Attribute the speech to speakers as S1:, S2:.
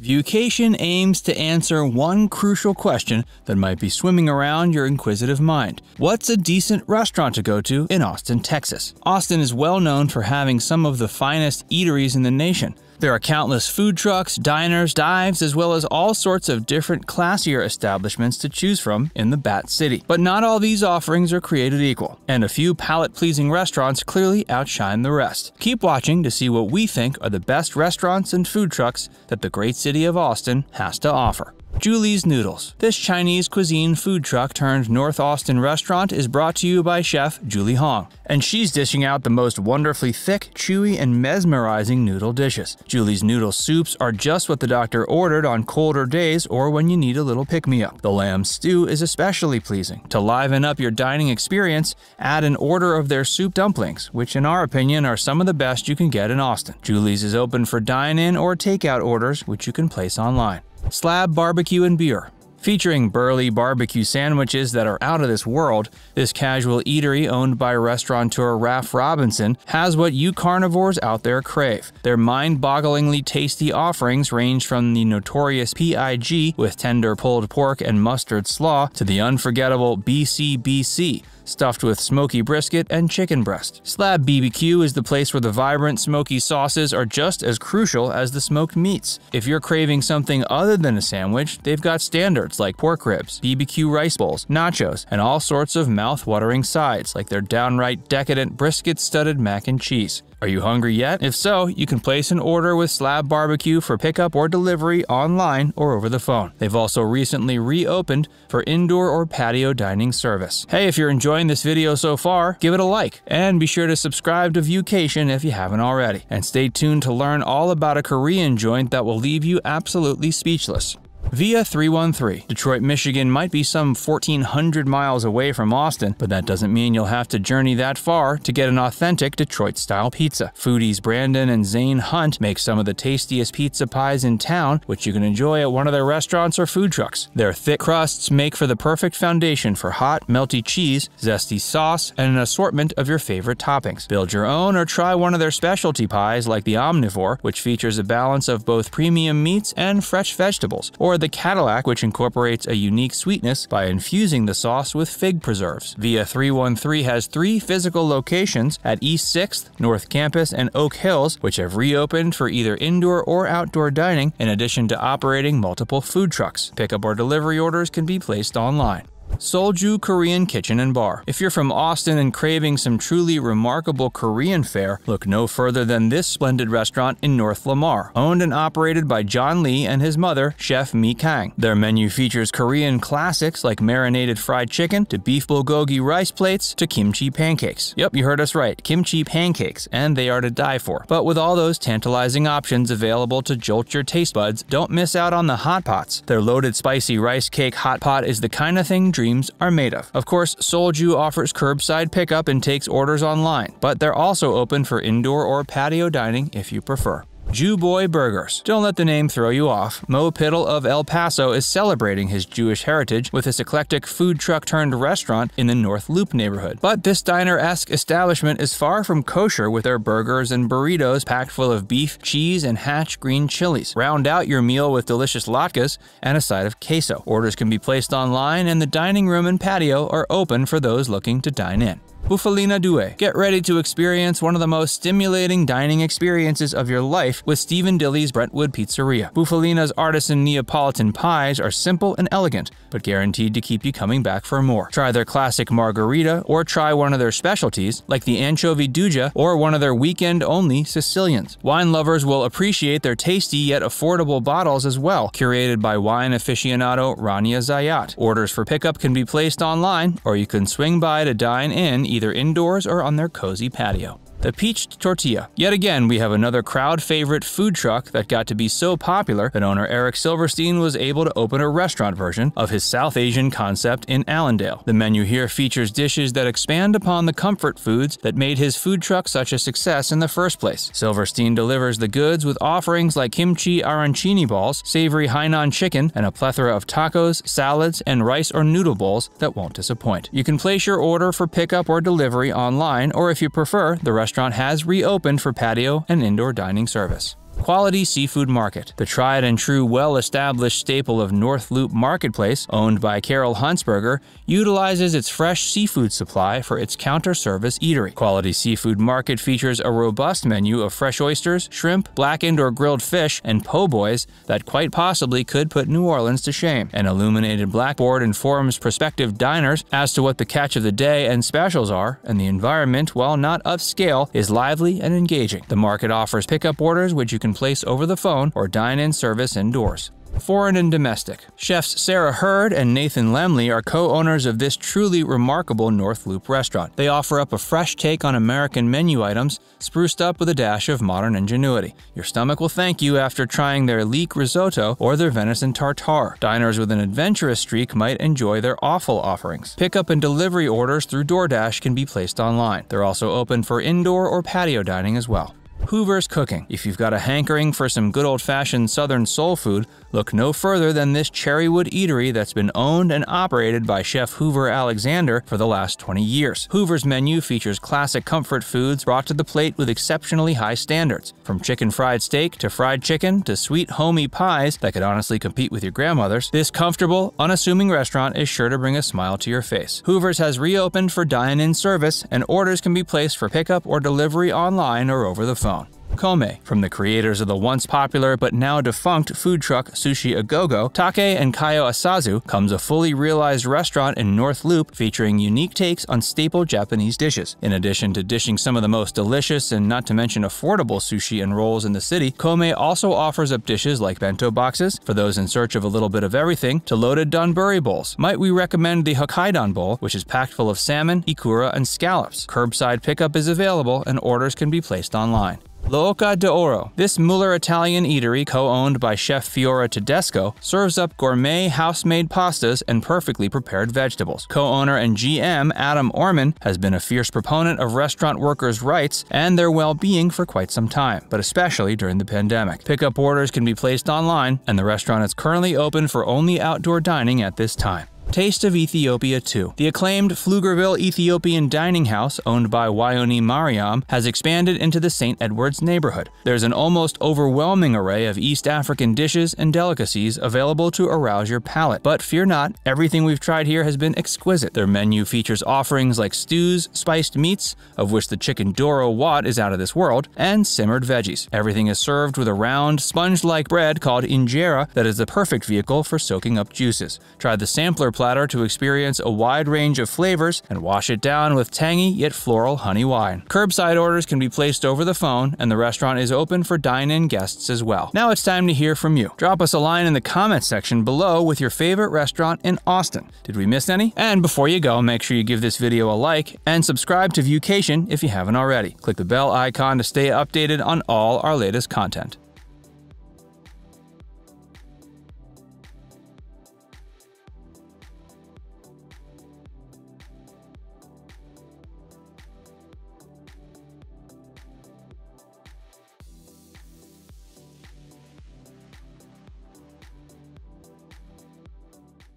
S1: Vocation aims to answer one crucial question that might be swimming around your inquisitive mind. What's a decent restaurant to go to in Austin, Texas? Austin is well known for having some of the finest eateries in the nation. There are countless food trucks, diners, dives, as well as all sorts of different classier establishments to choose from in the Bat City. But not all these offerings are created equal, and a few palate-pleasing restaurants clearly outshine the rest. Keep watching to see what we think are the best restaurants and food trucks that the great city of Austin has to offer. Julie's Noodles. This Chinese cuisine food truck turned North Austin restaurant is brought to you by chef Julie Hong, and she's dishing out the most wonderfully thick, chewy, and mesmerizing noodle dishes. Julie's noodle soups are just what the doctor ordered on colder days or when you need a little pick-me-up. The lamb stew is especially pleasing. To liven up your dining experience, add an order of their soup dumplings, which in our opinion are some of the best you can get in Austin. Julie's is open for dine-in or takeout orders, which you can place online. Slab Barbecue and Beer. Featuring burly barbecue sandwiches that are out of this world, this casual eatery owned by restaurateur Raff Robinson has what you carnivores out there crave. Their mind-bogglingly tasty offerings range from the notorious PIG with tender pulled pork and mustard slaw to the unforgettable BCBC, stuffed with smoky brisket and chicken breast. Slab BBQ is the place where the vibrant, smoky sauces are just as crucial as the smoked meats. If you're craving something other than a sandwich, they've got standards like pork ribs, BBQ rice bowls, nachos, and all sorts of mouth-watering sides like their downright decadent brisket-studded mac and cheese. Are you hungry yet? If so, you can place an order with Slab Barbecue for pickup or delivery online or over the phone. They've also recently reopened for indoor or patio dining service. Hey, if you're enjoying this video so far, give it a like and be sure to subscribe to Viewcation if you haven't already. And stay tuned to learn all about a Korean joint that will leave you absolutely speechless. Via 313. Detroit, Michigan might be some 1,400 miles away from Austin, but that doesn't mean you'll have to journey that far to get an authentic Detroit style pizza. Foodies Brandon and Zane Hunt make some of the tastiest pizza pies in town, which you can enjoy at one of their restaurants or food trucks. Their thick crusts make for the perfect foundation for hot, melty cheese, zesty sauce, and an assortment of your favorite toppings. Build your own or try one of their specialty pies like the Omnivore, which features a balance of both premium meats and fresh vegetables, or or the Cadillac, which incorporates a unique sweetness by infusing the sauce with fig preserves. Via 313 has three physical locations at East 6th, North Campus, and Oak Hills, which have reopened for either indoor or outdoor dining, in addition to operating multiple food trucks. Pickup or delivery orders can be placed online. Solju Korean Kitchen and Bar. If you're from Austin and craving some truly remarkable Korean fare, look no further than this splendid restaurant in North Lamar, owned and operated by John Lee and his mother, Chef Mi Kang. Their menu features Korean classics like marinated fried chicken to beef bulgogi rice plates to kimchi pancakes. Yep, you heard us right, kimchi pancakes, and they are to die for. But with all those tantalizing options available to jolt your taste buds, don't miss out on the hot pots. Their loaded spicy rice cake hot pot is the kind of thing dreams are made of. Of course, Solju offers curbside pickup and takes orders online, but they're also open for indoor or patio dining if you prefer. Jew Boy Burgers. Don't let the name throw you off. Mo Piddle of El Paso is celebrating his Jewish heritage with his eclectic food truck turned restaurant in the North Loop neighborhood. But this diner esque establishment is far from kosher with their burgers and burritos packed full of beef, cheese, and hatch green chilies. Round out your meal with delicious latkes and a side of queso. Orders can be placed online, and the dining room and patio are open for those looking to dine in. Bufalina Due. Get ready to experience one of the most stimulating dining experiences of your life with Stephen Dilly's Brentwood Pizzeria. Bufalina's artisan Neapolitan pies are simple and elegant, but guaranteed to keep you coming back for more. Try their classic margarita or try one of their specialties like the anchovy duja or one of their weekend-only Sicilians. Wine lovers will appreciate their tasty yet affordable bottles as well, curated by wine aficionado Rania Zayat. Orders for pickup can be placed online or you can swing by to dine in either indoors or on their cozy patio the peached tortilla. Yet again, we have another crowd favorite food truck that got to be so popular that owner Eric Silverstein was able to open a restaurant version of his South Asian concept in Allendale. The menu here features dishes that expand upon the comfort foods that made his food truck such a success in the first place. Silverstein delivers the goods with offerings like kimchi arancini balls, savory Hainan chicken, and a plethora of tacos, salads, and rice or noodle bowls that won't disappoint. You can place your order for pickup or delivery online, or if you prefer, the restaurant restaurant has reopened for patio and indoor dining service quality seafood market. The tried and true well-established staple of North Loop Marketplace, owned by Carol Huntsberger, utilizes its fresh seafood supply for its counter-service eatery. Quality Seafood Market features a robust menu of fresh oysters, shrimp, blackened or grilled fish, and po' boys that quite possibly could put New Orleans to shame. An illuminated blackboard informs prospective diners as to what the catch of the day and specials are, and the environment, while not upscale, is lively and engaging. The market offers pickup orders which you can can place over the phone or dine-in service indoors. Foreign and domestic. Chefs Sarah Hurd and Nathan Lemley are co owners of this truly remarkable North Loop restaurant. They offer up a fresh take on American menu items, spruced up with a dash of modern ingenuity. Your stomach will thank you after trying their leek risotto or their venison tartare. Diners with an adventurous streak might enjoy their awful offerings. Pickup and delivery orders through DoorDash can be placed online. They're also open for indoor or patio dining as well. Hoover's Cooking. If you've got a hankering for some good old-fashioned Southern soul food, look no further than this Cherrywood eatery that's been owned and operated by Chef Hoover Alexander for the last 20 years. Hoover's menu features classic comfort foods brought to the plate with exceptionally high standards. From chicken fried steak to fried chicken to sweet homey pies that could honestly compete with your grandmother's, this comfortable, unassuming restaurant is sure to bring a smile to your face. Hoover's has reopened for dine-in service, and orders can be placed for pickup or delivery online or over the phone. Kome, from the creators of the once popular but now defunct food truck Sushi Agogo, Take and Kayo Asazu comes a fully realized restaurant in North Loop featuring unique takes on staple Japanese dishes. In addition to dishing some of the most delicious and not to mention affordable sushi and rolls in the city, Kome also offers up dishes like bento boxes for those in search of a little bit of everything to loaded donburi bowls. Might we recommend the Hokkaido bowl, which is packed full of salmon, ikura, and scallops. Curbside pickup is available and orders can be placed online. L'Oca d'Oro. This Muller Italian eatery, co-owned by chef Fiora Tedesco, serves up gourmet house-made pastas and perfectly prepared vegetables. Co-owner and GM Adam Orman has been a fierce proponent of restaurant workers' rights and their well-being for quite some time, but especially during the pandemic. Pickup orders can be placed online, and the restaurant is currently open for only outdoor dining at this time. Taste of Ethiopia 2. The acclaimed Pflugerville Ethiopian dining house, owned by Wyoni Mariam, has expanded into the St. Edwards neighborhood. There's an almost overwhelming array of East African dishes and delicacies available to arouse your palate. But fear not, everything we've tried here has been exquisite. Their menu features offerings like stews, spiced meats, of which the chicken Doro Wat is out of this world, and simmered veggies. Everything is served with a round, sponge-like bread called injera that is the perfect vehicle for soaking up juices. Try the sampler platter to experience a wide range of flavors and wash it down with tangy yet floral honey wine. Curbside orders can be placed over the phone, and the restaurant is open for dine-in guests as well. Now it's time to hear from you. Drop us a line in the comments section below with your favorite restaurant in Austin. Did we miss any? And before you go, make sure you give this video a like and subscribe to Vucation if you haven't already. Click the bell icon to stay updated on all our latest content.